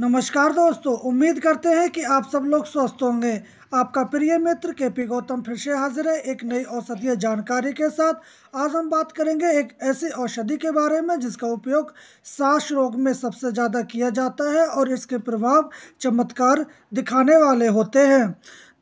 नमस्कार दोस्तों उम्मीद करते हैं कि आप सब लोग स्वस्थ होंगे आपका प्रिय मित्र के पी गौतम फिर से हाजिर है एक नई औषधीय जानकारी के साथ आज हम बात करेंगे एक ऐसी औषधि के बारे में जिसका उपयोग सांस रोग में सबसे ज़्यादा किया जाता है और इसके प्रभाव चमत्कार दिखाने वाले होते हैं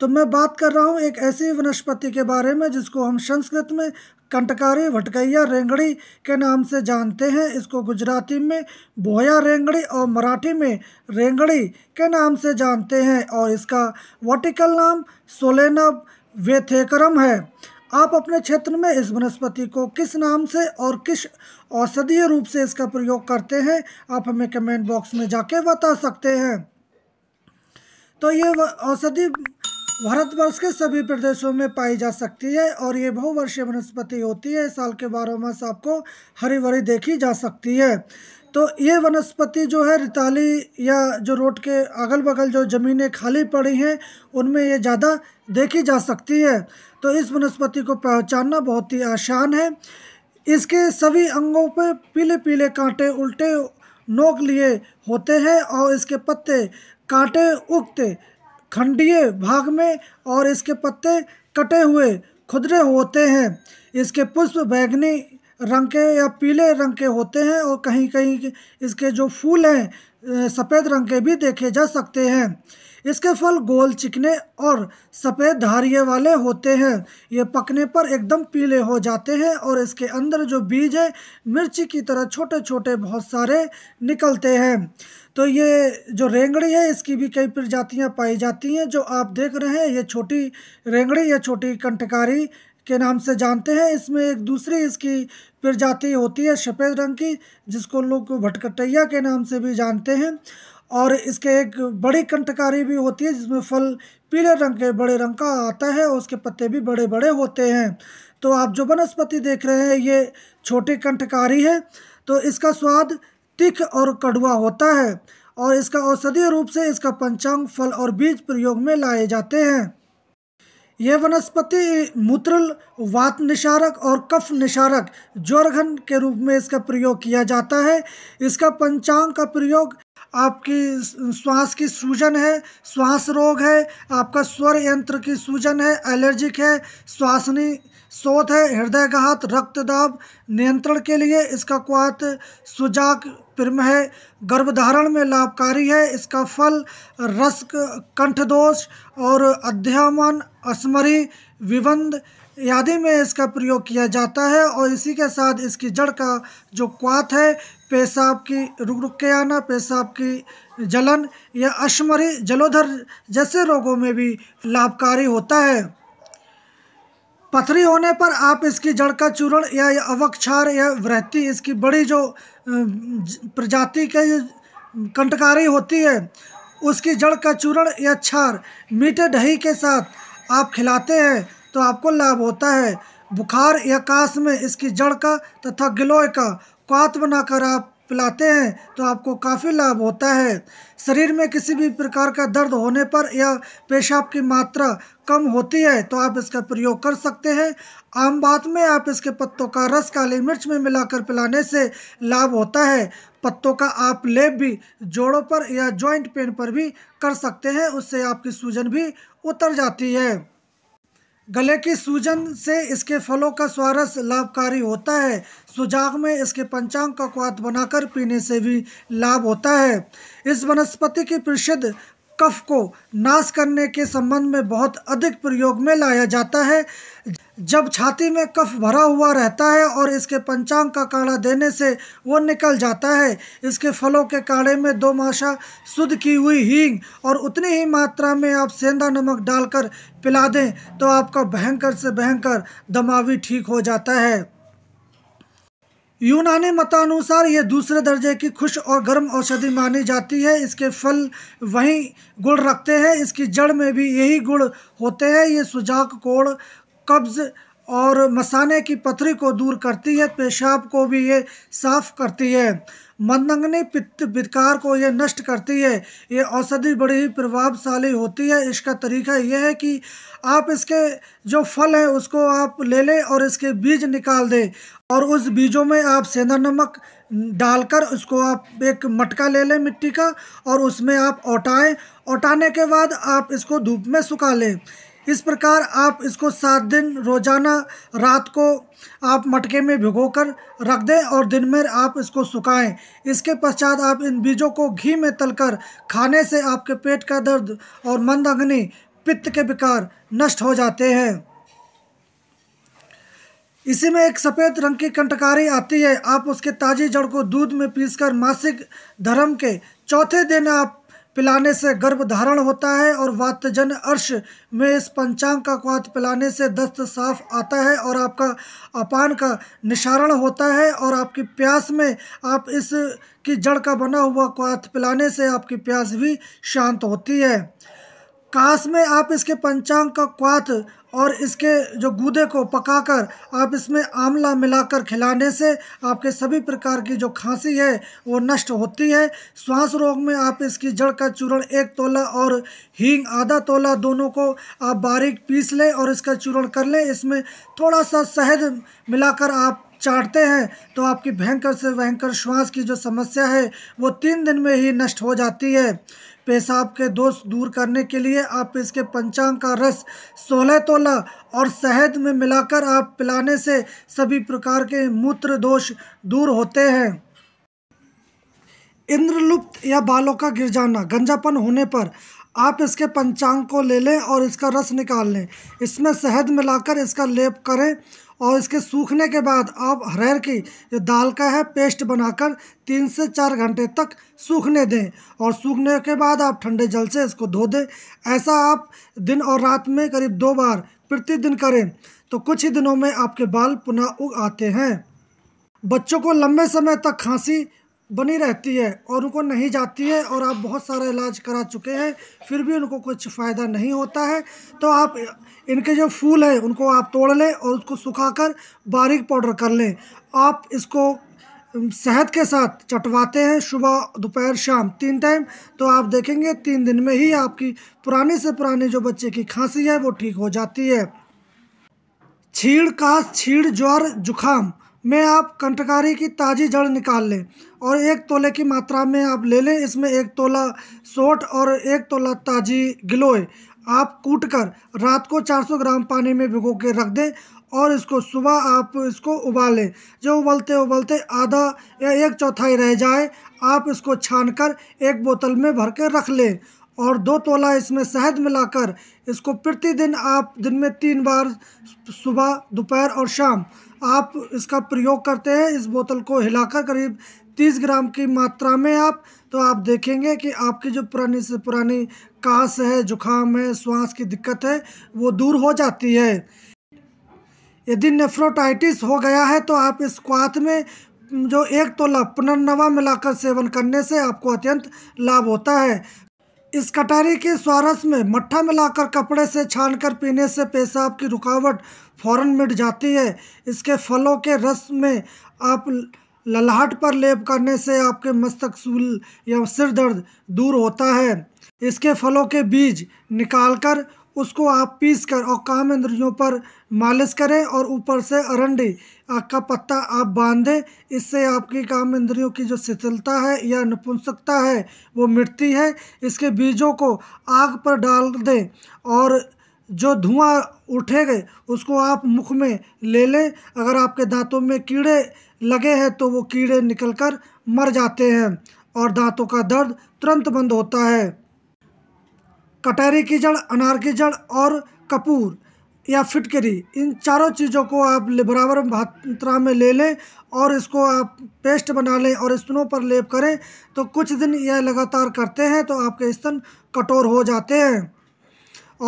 तो मैं बात कर रहा हूँ एक ऐसी वनस्पति के बारे में जिसको हम संस्कृत में कंटकारी भटकैया रेंगड़ी के नाम से जानते हैं इसको गुजराती में बोया रेंगड़ी और मराठी में रेंगड़ी के नाम से जानते हैं और इसका वर्टिकल नाम सोलेना वेथेकरम है आप अपने क्षेत्र में इस वनस्पति को किस नाम से और किस औषधीय रूप से इसका प्रयोग करते हैं आप हमें कमेंट बॉक्स में जाके बता सकते हैं तो ये औषधि भारतवर्ष के सभी प्रदेशों में पाई जा सकती है और ये बहुवर्षीय वनस्पति होती है साल के बारह मास आपको हरी भरी देखी जा सकती है तो ये वनस्पति जो है रिताली या जो रोड के अगल बगल जो ज़मीनें खाली पड़ी हैं उनमें ये ज़्यादा देखी जा सकती है तो इस वनस्पति को पहचानना बहुत ही आसान है इसके सभी अंगों पर पीले पीले कांटे उल्टे नोक लिए होते हैं और इसके पत्ते कांटे उक्त खंडीय भाग में और इसके पत्ते कटे हुए खुदरे होते हैं इसके पुष्प बैगनी रंग के या पीले रंग के होते हैं और कहीं कहीं इसके जो फूल हैं सफ़ेद रंग के भी देखे जा सकते हैं इसके फल गोल चिकने और सफ़ेद धारिये वाले होते हैं ये पकने पर एकदम पीले हो जाते हैं और इसके अंदर जो बीज है मिर्ची की तरह छोटे छोटे बहुत सारे निकलते हैं तो ये जो रेंगड़ी है इसकी भी कई प्रजातियाँ पाई जाती हैं जो आप देख रहे हैं ये छोटी रेंगड़ी या छोटी कंटकारी के नाम से जानते हैं इसमें एक दूसरी इसकी प्रजाति होती है सफ़ेद रंग की जिसको लोग भटकटैया के नाम से भी जानते हैं और इसके एक बड़ी कंटकारी भी होती है जिसमें फल पीले रंग के बड़े रंग का आता है और उसके पत्ते भी बड़े बड़े होते हैं तो आप जो वनस्पति देख रहे हैं ये छोटी कंटकारी है तो इसका स्वाद तिख और कड़वा होता है और इसका औषधीय रूप से इसका पंचांग फल और बीज प्रयोग में लाए जाते हैं यह वनस्पति मूत्र वात निशारक और कफ निशारक ज्वरघन के रूप में इसका प्रयोग किया जाता है इसका पंचांग का प्रयोग आपकी श्वास की सूजन है श्वास रोग है आपका स्वर यंत्र की सूजन है एलर्जिक है श्वासनी शोथ है हृदय घात रक्तदाब नियंत्रण के लिए इसका क्वात सुजाक प्रम है गर्भधारण में लाभकारी है इसका फल रस्क कंठ दोष और अध्यामन अस्मरी विबंध आदि में इसका प्रयोग किया जाता है और इसी के साथ इसकी जड़ का जो क्वात है पेशाब की रुक रुक के आना पेशाब की जलन या अश्मरी जलोधर जैसे रोगों में भी लाभकारी होता है पथरी होने पर आप इसकी जड़ का चूर्ण या अवक्षार या वृत्ति इसकी बड़ी जो प्रजाति के कंटकारी होती है उसकी जड़ का चूर्ण या क्षार मीठे दही के साथ आप खिलाते हैं तो आपको लाभ होता है बुखार या काश में इसकी जड़ का तथा गिलोय का क्वात बनाकर आप पिलाते हैं तो आपको काफ़ी लाभ होता है शरीर में किसी भी प्रकार का दर्द होने पर या पेशाब की मात्रा कम होती है तो आप इसका प्रयोग कर सकते हैं आम बात में आप इसके पत्तों का रस काली मिर्च में मिलाकर पिलाने से लाभ होता है पत्तों का आप लेप भी जोड़ों पर या जॉइंट पेन पर भी कर सकते हैं उससे आपकी सूजन भी उतर जाती है गले की सूजन से इसके फलों का स्वारस लाभकारी होता है सुजाग में इसके पंचांग का क्वात बनाकर पीने से भी लाभ होता है इस वनस्पति की प्रसिद्ध कफ को नाश करने के संबंध में बहुत अधिक प्रयोग में लाया जाता है जब छाती में कफ भरा हुआ रहता है और इसके पंचांग का काढ़ा देने से वो निकल जाता है इसके फलों के काढ़े में दो माशा शुद्ध की हुई हींग और उतनी ही मात्रा में आप सेंधा नमक डालकर पिला दें तो आपका भयंकर से भयंकर दमावी ठीक हो जाता है यूनानी मतानुसार ये दूसरे दर्जे की खुश और गर्म औषधि मानी जाती है इसके फल वही गुण रखते हैं इसकी जड़ में भी यही गुण होते हैं ये सुजाक कोड़ कब्ज़ और मसाने की पथरी को दूर करती है पेशाब को भी ये साफ़ करती है मंदंगनी पित्त विकार को ये नष्ट करती है ये औषधि बड़ी ही प्रभावशाली होती है इसका तरीका यह है कि आप इसके जो फल है उसको आप ले लें और इसके बीज निकाल दें और उस बीजों में आप सेंधा नमक डालकर उसको आप एक मटका ले लें मिट्टी का और उसमें आप ओटाएँ ओटाने के बाद आप इसको धूप में सुखा लें इस प्रकार आप इसको सात दिन रोज़ाना रात को आप मटके में भिगोकर रख दें और दिन में आप इसको सुखाएं इसके पश्चात आप इन बीजों को घी में तलकर खाने से आपके पेट का दर्द और मंद अग्नि पित्त के विकार नष्ट हो जाते हैं इसी में एक सफ़ेद रंग की कंटकारी आती है आप उसके ताज़ी जड़ को दूध में पीसकर मासिक धर्म के चौथे दिन आप पिलाने से गर्भ धारण होता है और वातजन अर्श में इस पंचांग का क्वात पिलाने से दस्त साफ आता है और आपका अपान का निशारण होता है और आपकी प्यास में आप इस की जड़ का बना हुआ क्वात पिलाने से आपकी प्यास भी शांत होती है काश में आप इसके पंचांग का क्वात और इसके जो गूदे को पकाकर आप इसमें आंवला मिलाकर खिलाने से आपके सभी प्रकार की जो खांसी है वो नष्ट होती है श्वास रोग में आप इसकी जड़ का चूरण एक तोला और हींग आधा तोला दोनों को आप बारीक पीस लें और इसका चूरण कर लें इसमें थोड़ा सा शहद मिलाकर आप चाटते हैं तो आपकी भयंकर से भयंकर श्वास की जो समस्या है वो तीन दिन में ही नष्ट हो जाती है पेशाब के दोष दूर करने के लिए आप इसके पंचांग का रस सोलह तोला कोला और शहद में मिलाकर आप पिलाने से सभी प्रकार के मूत्र दोष दूर होते हैं इंद्रलुप्त या बालों का गिर जाना गंजापन होने पर आप इसके पंचांग को ले लें और इसका रस निकाल लें इसमें शहद मिलाकर इसका लेप करें और इसके सूखने के बाद आप हरेर की जो दाल का है पेस्ट बनाकर तीन से चार घंटे तक सूखने दें और सूखने के बाद आप ठंडे जल से इसको धो दें ऐसा आप दिन और रात में करीब दो बार प्रतिदिन करें तो कुछ ही दिनों में आपके बाल पुनः उग आते हैं बच्चों को लंबे समय तक खांसी बनी रहती है और उनको नहीं जाती है और आप बहुत सारा इलाज करा चुके हैं फिर भी उनको कुछ फ़ायदा नहीं होता है तो आप इनके जो फूल हैं उनको आप तोड़ लें और उसको सुखाकर बारीक पाउडर कर लें आप इसको शहद के साथ चटवाते हैं सुबह दोपहर शाम तीन टाइम तो आप देखेंगे तीन दिन में ही आपकी पुरानी से पुरानी जो बच्चे की खांसी है वो ठीक हो जाती है छीड़ काश छीड़ ज्वर जुखाम में आप कंटकारी की ताज़ी जड़ निकाल लें और एक तोले की मात्रा में आप ले लें इसमें एक तोला सोट और एक तोला ताज़ी गिलोय आप कूट कर रात को 400 ग्राम पानी में भिगो के रख दें और इसको सुबह आप इसको उबालें जो उबलते उबलते आधा या एक चौथाई रह जाए आप इसको छान कर एक बोतल में भर के रख लें और दो तोला इसमें शहद मिलाकर इसको प्रतिदिन आप दिन में तीन बार सुबह दोपहर और शाम आप इसका प्रयोग करते हैं इस बोतल को हिलाकर करीब तीस ग्राम की मात्रा में आप तो आप देखेंगे कि आपकी जो पुरानी से पुरानी कास है जुखाम है श्वास की दिक्कत है वो दूर हो जाती है यदि नेफ्रोटाइटिस हो गया है तो आप इस क्वाथ में जो एक तोला पुनर्नवा मिलाकर सेवन करने से आपको अत्यंत लाभ होता है इस कटारी के स्वारस में मट्ठा मिलाकर कपड़े से छानकर पीने से पेशाब की रुकावट फौरन मिट जाती है इसके फलों के रस में आप ललाहट पर लेप करने से आपके मस्तक सूल या सिर दर्द दूर होता है इसके फलों के बीज निकालकर उसको आप पीस कर और काम इंद्रियों पर मालिश करें और ऊपर से अरंडी का पत्ता आप बांध दें इससे आपकी काम इंद्रियों की जो शिथिलता है या नपुंसकता है वो मिटती है इसके बीजों को आग पर डाल दें और जो धुआं उठेगा उसको आप मुख में ले लें अगर आपके दांतों में कीड़े लगे हैं तो वो कीड़े निकल कर मर जाते हैं और दांतों का दर्द तुरंत बंद होता है कटारी की जड़ अनार की जड़ और कपूर या फिटकरी इन चारों चीज़ों को आप बराबर मात्रा में ले लें और इसको आप पेस्ट बना लें और स्तनों पर लेप करें तो कुछ दिन यह लगातार करते हैं तो आपके स्तन कठोर हो जाते हैं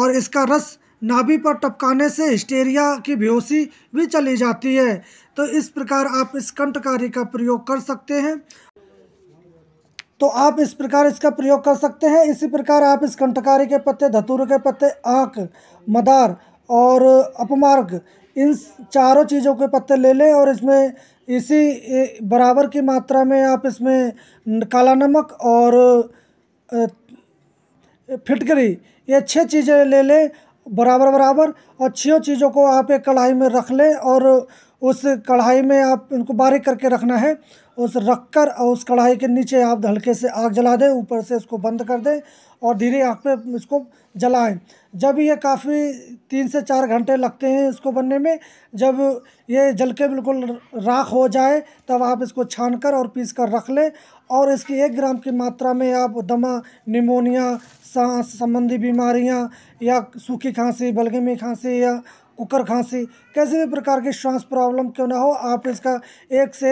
और इसका रस नाभि पर टपकाने से हिस्टेरिया की बेहोशी भी चली जाती है तो इस प्रकार आप इस कंटकारी का प्रयोग कर सकते हैं तो आप इस प्रकार इसका प्रयोग कर सकते हैं इसी प्रकार आप इस कंटकारी के पत्ते धतूर के पत्ते आँख मदार और अपमार्ग इन चारों चीज़ों के पत्ते ले लें और इसमें इसी बराबर की मात्रा में आप इसमें काला नमक और फिटकरी ये छः चीज़ें ले लें बराबर बराबर और छियों चीज़ों को आप एक कढ़ाई में रख लें और उस कढ़ाई में आप इनको बारीक करके रखना है उस रख कर और उस कढ़ाई के नीचे आप हल्के से आग जला दें ऊपर से इसको बंद कर दें और धीरे आग पे इसको जलाएं जब ये काफ़ी तीन से चार घंटे लगते हैं इसको बनने में जब ये जल के बिल्कुल राख हो जाए तब आप इसको छान कर और पीस कर रख लें और इसकी एक ग्राम की मात्रा में आप दमा निमोनिया सांस संबंधी बीमारियां या सूखी खांसी बलगमी खांसी या कुकर खांसी कैसे भी प्रकार की श्वास प्रॉब्लम क्यों ना हो आप इसका एक से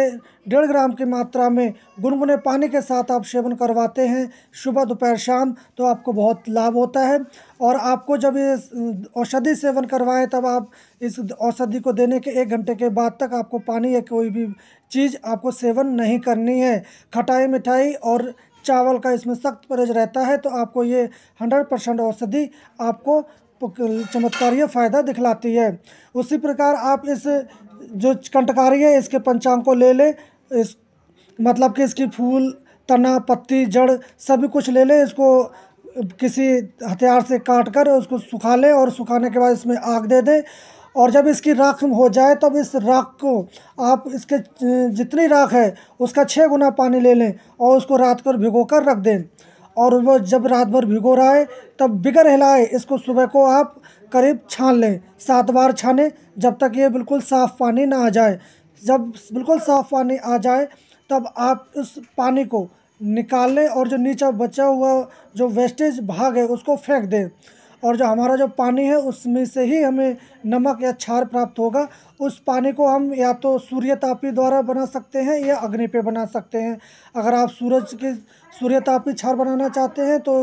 डेढ़ ग्राम की मात्रा में गुनगुने पानी के साथ आप सेवन करवाते हैं सुबह दोपहर शाम तो आपको बहुत लाभ होता है और आपको जब ये औषधि सेवन करवाएं तब आप इस औषधि को देने के एक घंटे के बाद तक आपको पानी या कोई भी चीज़ आपको सेवन नहीं करनी है खटाई मिठाई और चावल का इसमें सख्त परहेज रहता है तो आपको ये हंड्रेड परसेंट औषधि आपको चमत्कारिय फ़ायदा दिखलाती है उसी प्रकार आप इस जो कंटकारी है इसके पंचांग को ले लें इस मतलब कि इसकी फूल तना पत्ती जड़ सभी कुछ ले लें इसको किसी हथियार से काट कर उसको सुखा लें और सुखाने के बाद इसमें आग दे दें और जब इसकी राख हो जाए तब इस राख को आप इसके जितनी राख है उसका छः गुना पानी ले लें और उसको रात को भिगो कर रख दें और वह जब रात भर भिगो रहा है तब बिगर हिलाए इसको सुबह को आप करीब छान लें सात बार छाने जब तक ये बिल्कुल साफ़ पानी ना आ जाए जब बिल्कुल साफ़ पानी आ जाए तब आप इस पानी को निकाल लें और जो नीचा बचा हुआ जो वेस्टेज भाग है उसको फेंक दें और जो हमारा जो पानी है उसमें से ही हमें नमक या क्षार प्राप्त होगा उस पानी को हम या तो सूर्य तापी द्वारा बना सकते हैं या अग्नि पे बना सकते हैं अगर आप सूरज के सूर्य तापी क्षार बनाना चाहते हैं तो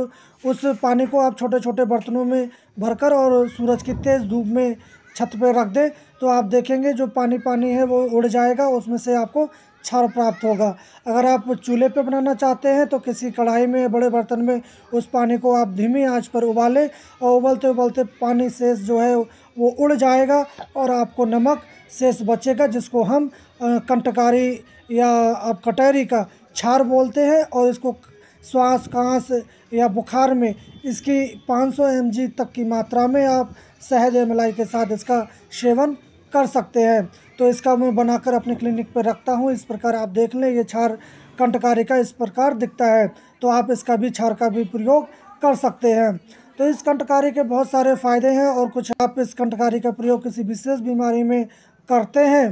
उस पानी को आप छोटे छोटे बर्तनों में भरकर और सूरज की तेज़ धूप में छत पर रख दें तो आप देखेंगे जो पानी पानी है वो उड़ जाएगा उसमें से आपको क्षार प्राप्त होगा अगर आप चूल्हे पे बनाना चाहते हैं तो किसी कढ़ाई में बड़े बर्तन में उस पानी को आप धीमी आंच पर उबालें और उबलते उबलते पानी शेष जो है वो उड़ जाएगा और आपको नमक शेष बचेगा जिसको हम कंटकारी या आप कटहरी का छार बोलते हैं और इसको श्वास कांस या बुखार में इसकी 500 सौ तक की मात्रा में आप शहद या मलाई के साथ इसका सेवन कर सकते हैं तो इसका मैं बनाकर अपने क्लिनिक पर रखता हूँ इस प्रकार आप देख लें ये छार कंटकारी का इस प्रकार दिखता है तो आप इसका भी छार का भी प्रयोग कर सकते हैं तो इस कंटकारी के बहुत सारे फ़ायदे हैं और कुछ आप इस कंटकारी का प्रयोग किसी विशेष बीमारी में करते हैं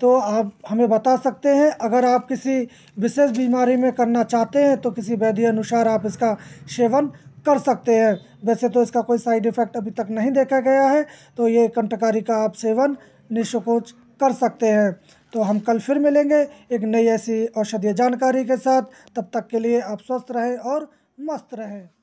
तो आप हमें बता सकते हैं अगर आप किसी विशेष बीमारी में करना चाहते हैं तो किसी वैद्य अनुसार आप इसका सेवन कर सकते हैं वैसे तो इसका कोई साइड इफ़ेक्ट अभी तक नहीं देखा गया है तो ये कंटकारी का आप सेवन निःसंकोच कर सकते हैं तो हम कल फिर मिलेंगे एक नई ऐसी औषधीय जानकारी के साथ तब तक के लिए आप स्वस्थ रहें और मस्त रहें